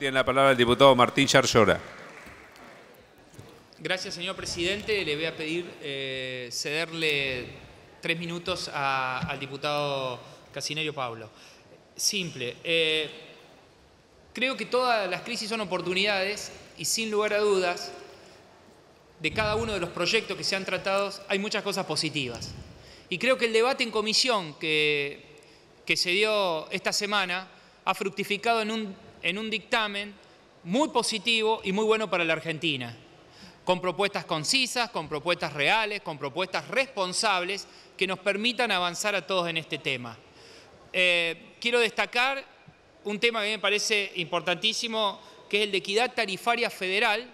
Tiene la palabra el diputado Martín Yarlora. Gracias, señor presidente. Le voy a pedir eh, cederle tres minutos al diputado Casinerio Pablo. Simple. Eh, creo que todas las crisis son oportunidades y sin lugar a dudas, de cada uno de los proyectos que se han tratado, hay muchas cosas positivas. Y creo que el debate en comisión que, que se dio esta semana ha fructificado en un en un dictamen muy positivo y muy bueno para la Argentina, con propuestas concisas, con propuestas reales, con propuestas responsables que nos permitan avanzar a todos en este tema. Eh, quiero destacar un tema que me parece importantísimo, que es el de equidad tarifaria federal,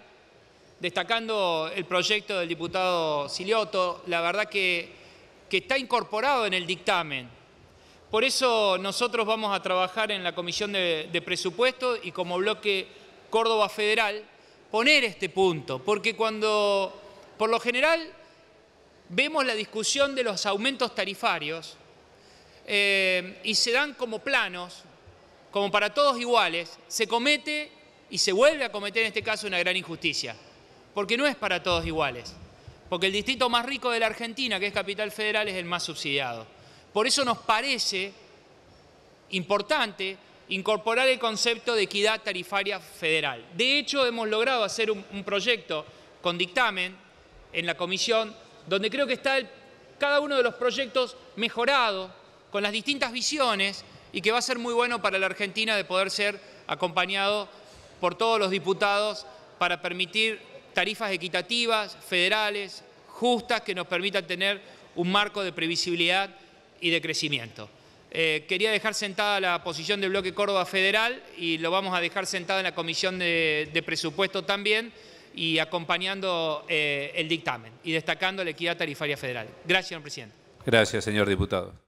destacando el proyecto del diputado Silioto, la verdad que, que está incorporado en el dictamen, por eso nosotros vamos a trabajar en la Comisión de, Presupuestos Presupuesto y como bloque Córdoba Federal poner este punto, porque cuando, por lo general, vemos la discusión de los aumentos tarifarios eh, y se dan como planos, como para todos iguales, se comete y se vuelve a cometer en este caso una gran injusticia, porque no es para todos iguales, porque el distrito más rico de la Argentina, que es Capital Federal, es el más subsidiado. Por eso nos parece importante incorporar el concepto de equidad tarifaria federal. De hecho, hemos logrado hacer un, proyecto con dictamen en la comisión donde creo que está cada uno de los proyectos mejorado con las distintas visiones y que va a ser muy bueno para la Argentina de poder ser acompañado por todos los diputados para permitir tarifas equitativas, federales, justas, que nos permitan tener un marco de previsibilidad y de crecimiento. Eh, quería dejar sentada la posición del bloque Córdoba Federal y lo vamos a dejar sentada en la comisión de, Presupuestos presupuesto también y acompañando eh, el dictamen y destacando la equidad tarifaria federal. Gracias, señor presidente. Gracias, señor diputado.